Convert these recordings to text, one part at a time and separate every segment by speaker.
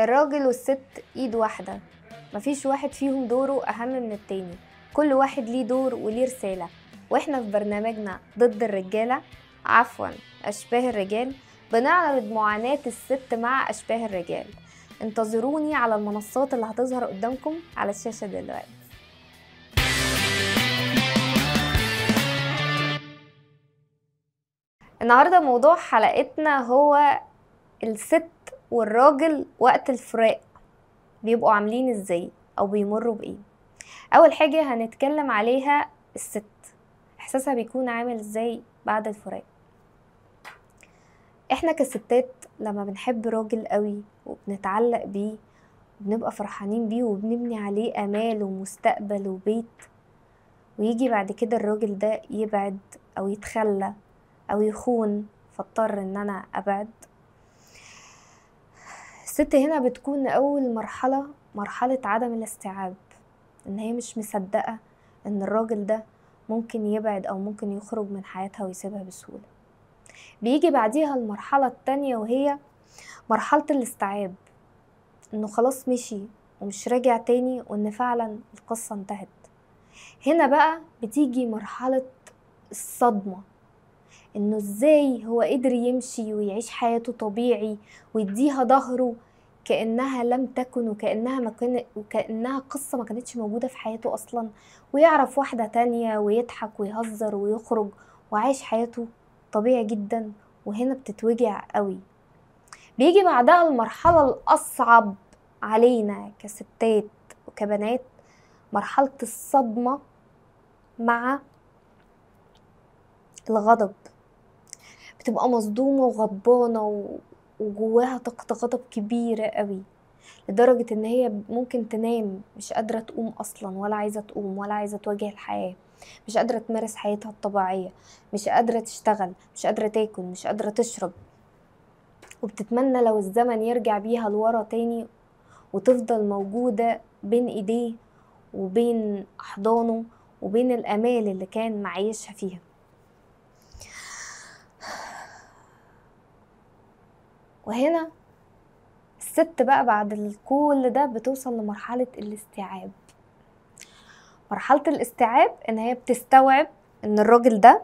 Speaker 1: الراجل والست ايد واحدة مفيش واحد فيهم دوره أهم من التاني كل واحد ليه دور وليه رسالة واحنا في برنامجنا ضد الرجالة عفوا أشباه الرجال بنعرض معاناة الست مع أشباه الرجال انتظروني على المنصات اللي هتظهر قدامكم على الشاشة دلوقتي النهارده موضوع حلقتنا هو الست والراجل وقت الفراق بيبقوا عاملين ازاي او بيمروا بايه اول حاجه هنتكلم عليها الست احساسها بيكون عامل ازاي بعد الفراق احنا كستات لما بنحب راجل قوي وبنتعلق بيه وبنبقى فرحانين بيه وبنبني عليه امال ومستقبل وبيت ويجي بعد كده الراجل ده يبعد او يتخلى او يخون فاضطر ان انا ابعد الست هنا بتكون أول مرحلة مرحلة عدم الاستيعاب إن هي مش مصدقة إن الراجل ده ممكن يبعد أو ممكن يخرج من حياتها ويسيبها بسهولة بيجي بعديها المرحلة التانية وهي مرحلة الاستيعاب إنه خلاص مشي ومش راجع تاني وإن فعلا القصة انتهت هنا بقى بتيجي مرحلة الصدمة انه ازاي هو قدر يمشي ويعيش حياته طبيعي ويديها ظهره كانها لم تكن وكانها ما كان وكانها قصه ما كانتش موجوده في حياته اصلا ويعرف واحده تانية ويضحك ويهزر ويخرج وعايش حياته طبيعي جدا وهنا بتتوجع قوي بيجي بعدها المرحله الاصعب علينا كستات وكبنات مرحله الصدمه مع الغضب بتبقى مصدومة وغضبانة وجواها طاقة غضب كبيرة قوي لدرجة ان هي ممكن تنام مش قادرة تقوم اصلا ولا عايزة تقوم ولا عايزة تواجه الحياة مش قادرة تمارس حياتها الطبيعية مش قادرة تشتغل مش قادرة تاكل مش قادرة تشرب وبتتمنى لو الزمن يرجع بيها لورا تاني وتفضل موجودة بين ايديه وبين احضانه وبين الامال اللي كان معيشها فيها وهنا الست بقى بعد كل ده بتوصل لمرحلة الاستيعاب مرحلة الاستيعاب ان هي بتستوعب ان الراجل ده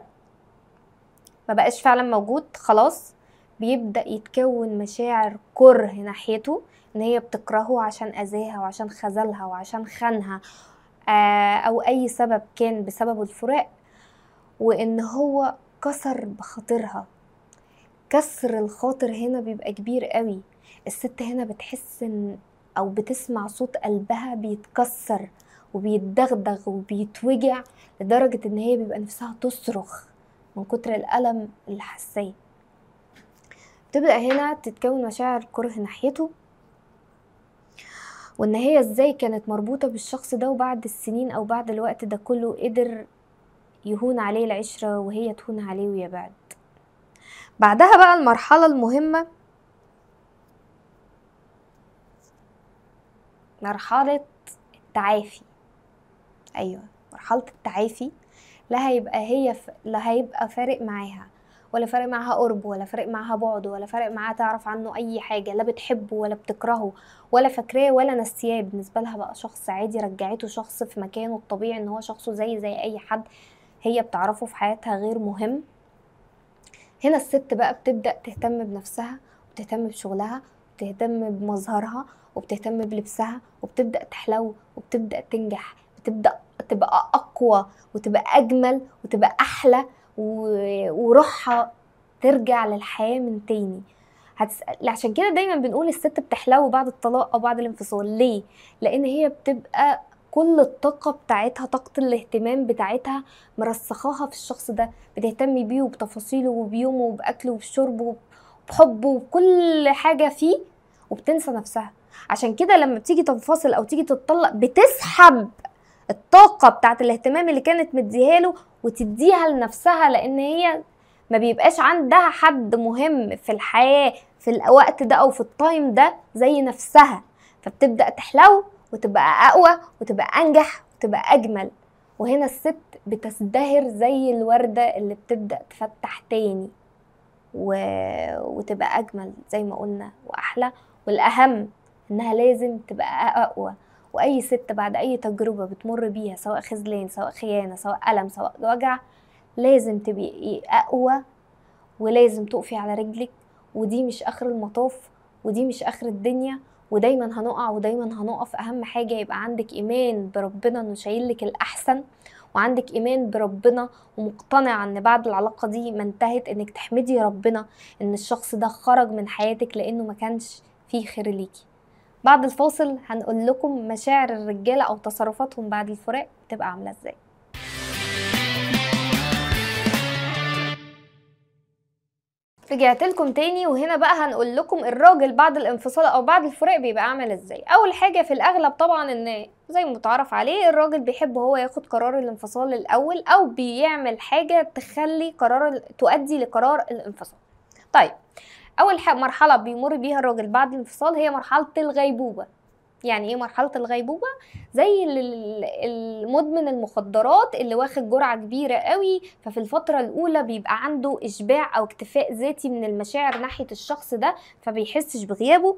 Speaker 1: ما بقاش فعلا موجود خلاص بيبدأ يتكون مشاعر كره ناحيته ان هي بتكرهه عشان اذاها وعشان خذلها وعشان خانها آه، او اي سبب كان بسببه الفراق وان هو كسر بخاطرها كسر الخاطر هنا بيبقى كبير قوي الست هنا بتحس ان او بتسمع صوت قلبها بيتكسر وبيتدغدغ وبيتوجع لدرجة ان هي بيبقى نفسها تصرخ من كتر الألم اللي حاساه بتبدأ هنا تتكون مشاعر كره ناحيته وان هي ازاي كانت مربوطة بالشخص ده وبعد السنين او بعد الوقت ده كله قدر يهون عليه العشرة وهي تهون عليه ويا بعد بعدها بقى المرحلة المهمة مرحلة التعافي أيوة مرحلة التعافي لا هيبقى هي ف... لا هيبقى فارق معاها ولا فارق معاها قرب ولا فارق معاها بعد ولا فارق معاها تعرف عنه اي حاجه لا بتحبه ولا بتكرهه ولا فاكراه ولا نسياه بالنسبه لها بقى شخص عادي رجعته شخص في مكانه الطبيعي ان هو شخصه زي زي اي حد هي بتعرفه في حياتها غير مهم هنا الست بقى بتبدأ تهتم بنفسها وتهتم بشغلها وتهتم بمظهرها وبتهتم بلبسها وبتبدأ تحلو وبتبدأ تنجح بتبدأ تبقى أقوى وتبقى أجمل وتبقى أحلى وروحها ترجع للحياة من تاني هتسأل عشان كده دايما بنقول الست بتحلو بعد الطلاق او بعد الانفصال ليه لان هي بتبقى كل الطاقة بتاعتها طاقة الاهتمام بتاعتها مرسخاها في الشخص ده بتهتمي بيه وبتفاصيله وبيومه وبأكله وبشربه وبحبه وكل حاجة فيه وبتنسى نفسها عشان كده لما بتيجي تنفصل أو تيجي تتطلق بتسحب الطاقة بتاعت الاهتمام اللي كانت مديها له وتديها لنفسها لأن هي ما بيبقاش عندها حد مهم في الحياة في الوقت ده أو في التايم ده زي نفسها فبتبدأ تحلو وتبقى اقوى وتبقى انجح وتبقى اجمل وهنا الست بتزدهر زي الوردة اللي بتبدأ تفتح تاني و... وتبقى أجمل زي ما قلنا وأحلى والأهم إنها لازم تبقى أقوى وأي ست بعد أي تجربة بتمر بيها سواء خذلان سواء خيانة سواء ألم سواء وجع لازم تبقي أقوى ولازم تقفي على رجلك ودي مش آخر المطاف ودي مش آخر الدنيا ودايما هنقع ودايما هنقف اهم حاجه يبقى عندك ايمان بربنا انه شايل لك الاحسن وعندك ايمان بربنا ومقتنع ان بعد العلاقه دي ما انتهت انك تحمدي ربنا ان الشخص ده خرج من حياتك لانه ما كانش فيه خير ليكي بعد الفاصل هنقول لكم مشاعر الرجاله او تصرفاتهم بعد الفراق بتبقى عامله ازاي رجعت لكم تاني وهنا بقى هنقول لكم الراجل بعد الانفصال او بعد الفراق بيبقى عامل ازاي اول حاجه في الاغلب طبعا ان زي ما متعرف عليه الراجل بيحب هو ياخد قرار الانفصال الاول او بيعمل حاجه تخلي قرار تؤدي لقرار الانفصال طيب اول مرحله بيمر بيها الراجل بعد الانفصال هي مرحله الغيبوبه يعني ايه مرحله الغيبوبه زي المدمن المخدرات اللي واخد جرعه كبيره قوي ففي الفتره الاولى بيبقى عنده اشباع او اكتفاء ذاتي من المشاعر ناحيه الشخص ده فبيحسش بغيابه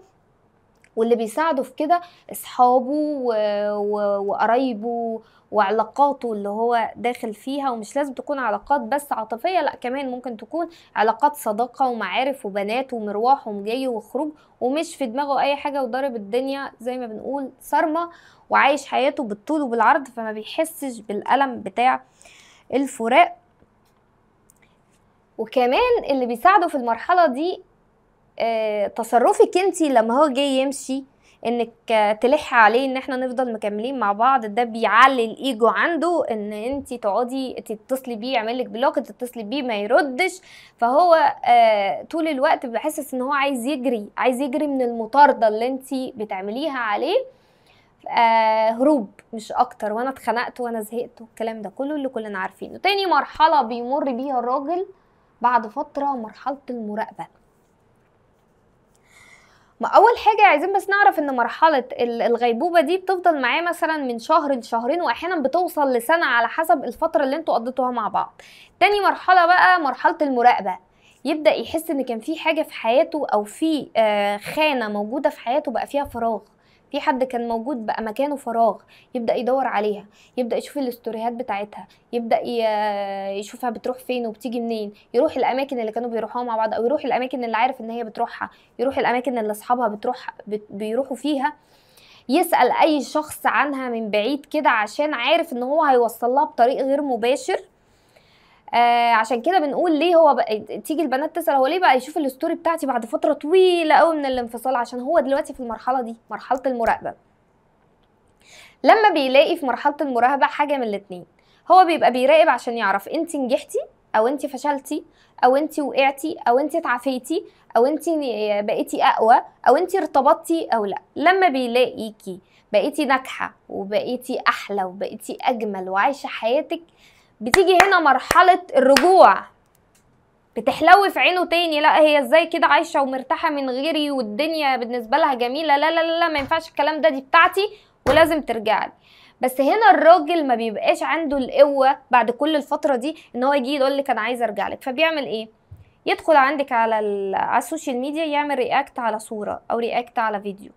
Speaker 1: واللي بيساعده في كده اصحابه وقرايبه وعلاقاته اللي هو داخل فيها ومش لازم تكون علاقات بس عاطفية لا كمان ممكن تكون علاقات صداقة ومعارف وبنات ومروح ومجاي وخروج ومش في دماغه اي حاجة وضارب الدنيا زي ما بنقول صارمة وعايش حياته بالطول وبالعرض فما بيحسش بالألم بتاع الفراق وكمان اللي بيساعده في المرحلة دي آه، تصرفك انتي لما هو جاي يمشي انك تلح عليه ان احنا نفضل مكملين مع بعض ده بيعلي الايجو عنده ان انت تقعدي تتصلي بيه يعمل لك بلوك تتصلي بيه ما يردش فهو آه طول الوقت بحسس ان هو عايز يجري عايز يجري من المطارده اللي انت بتعمليها عليه آه هروب مش اكتر وانا اتخنقت وانا زهقت والكلام ده كله اللي كلنا عارفينه تاني مرحله بيمر بيها الراجل بعد فتره مرحله المراقبه ما اول حاجه عايزين بس نعرف ان مرحله الغيبوبه دي بتفضل معاه مثلا من شهر لشهرين واحيانا بتوصل لسنه على حسب الفتره اللي انتوا قضيتوها مع بعض تاني مرحله بقى مرحله المراقبه يبدا يحس ان كان في حاجه في حياته او في آه، خانه موجوده في حياته بقى فيها فراغ في حد كان موجود بقى مكانه فراغ يبدا يدور عليها يبدا يشوف الاستوريات بتاعتها يبدا يشوفها بتروح فين وبتيجي منين يروح الاماكن اللي كانوا بيروحوها مع بعض او يروح الاماكن اللي عارف ان هي بتروحها يروح الاماكن اللي اصحابها بتروح بيروحوا فيها يسال اي شخص عنها من بعيد كده عشان عارف ان هو هيوصلها بطريق غير مباشر آه عشان كده بنقول ليه هو بقى تيجي البنات تسال هو ليه بقى يشوف الستوري بتاعتي بعد فتره طويله قوي من الانفصال عشان هو دلوقتي في المرحله دي مرحله المراقبه لما بيلاقي في مرحله المراقبه حاجه من الاتنين هو بيبقى بيراقب عشان يعرف انت نجحتي او انت فشلتي او انت وقعتي او انت اتعافيتي او انت بقيتي اقوى او انت ارتبطتي او لا لما بيلاقيكي بقيتي ناجحه وبقيتي احلى وبقيتي اجمل وعايشه حياتك بتيجي هنا مرحله الرجوع بتحلو في عينه تاني لا هي ازاي كده عايشه ومرتاحه من غيري والدنيا بالنسبه لها جميله لا لا لا, لا ما ينفعش الكلام ده دي بتاعتي ولازم ترجعلي بس هنا الراجل ما بيبقاش عنده القوه بعد كل الفتره دي ان هو يجي يقول لك انا عايز ارجع لك فبيعمل ايه يدخل عندك على على السوشيال ميديا يعمل رياكت على صوره او رياكت على فيديو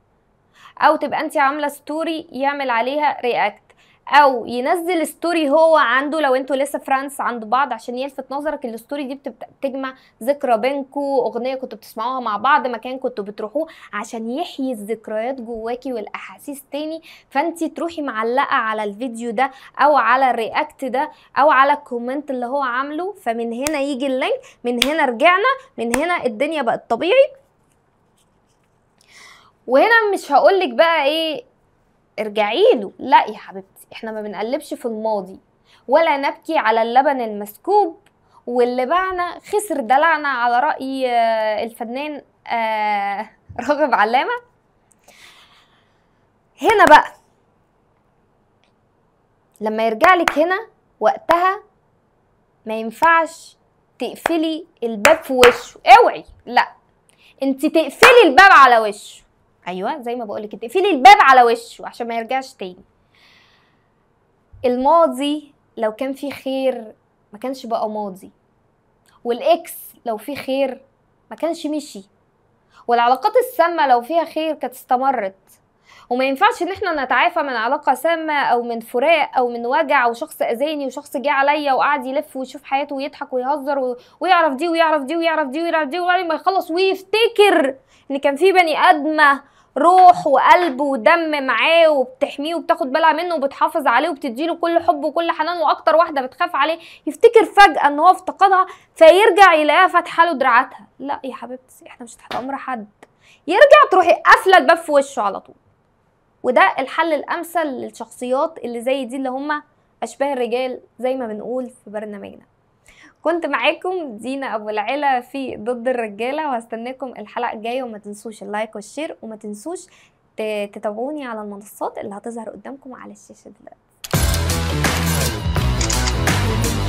Speaker 1: او تبقى انت عامله ستوري يعمل عليها رياكت او ينزل ستوري هو عنده لو انتوا لسه فرانس عند بعض عشان يلفت نظرك الستوري دي بتجمع ذكرى بينكوا اغنيه كنتوا بتسمعوها مع بعض مكان كنتوا بتروحوه عشان يحيي الذكريات جواكي والاحاسيس تاني فانت تروحي معلقه على الفيديو ده او على الرياكت ده او على الكومنت اللي هو عامله فمن هنا يجي اللينك من هنا رجعنا من هنا الدنيا بقت طبيعي وهنا مش هقولك بقى ايه ارجعي له لا يا حبيبتي احنا ما بنقلبش في الماضي ولا نبكي على اللبن المسكوب واللي بعنا خسر دلعنا على رأي آه، الفنان آه، راغب علامة هنا بقى لما يرجع لك هنا وقتها ما ينفعش تقفلي الباب في وشه اوعي لا انت تقفلي الباب على وشه ايوه زي ما بقول لك تقفلي الباب على وشه عشان ما يرجعش تاني الماضي لو كان فيه خير ما كانش بقى ماضي والاكس لو فيه خير ما كانش مشي والعلاقات السامه لو فيها خير كانت استمرت وما ينفعش ان احنا نتعافى من علاقه سامه او من فراق او من وجع وشخص اذاني وشخص جه عليا وقعد يلف ويشوف حياته ويضحك ويهزر ويعرف دي ويعرف دي ويعرف دي ويعرف دي وبعد ما يخلص ويفتكر ان كان في بني ادمه روح وقلب ودم معاه وبتحميه وبتاخد بالها منه وبتحافظ عليه وبتديله كل حب وكل حنان واكتر واحده بتخاف عليه يفتكر فجاه ان هو افتقدها فيرجع يلاقيها فاتحه له دراعاتها لا يا حبيبتي احنا مش تحت امر حد يرجع تروحي قافله الباب في وشه على طول وده الحل الامثل للشخصيات اللي زي دي اللي هم اشباه الرجال زي ما بنقول في برنامجنا كنت معاكم دينا ابو العلا في ضد الرجاله وهستناكم الحلقه الجايه وما تنسوش اللايك والشير وما تنسوش تتابعوني على المنصات اللي هتظهر قدامكم على الشاشه دلوقتي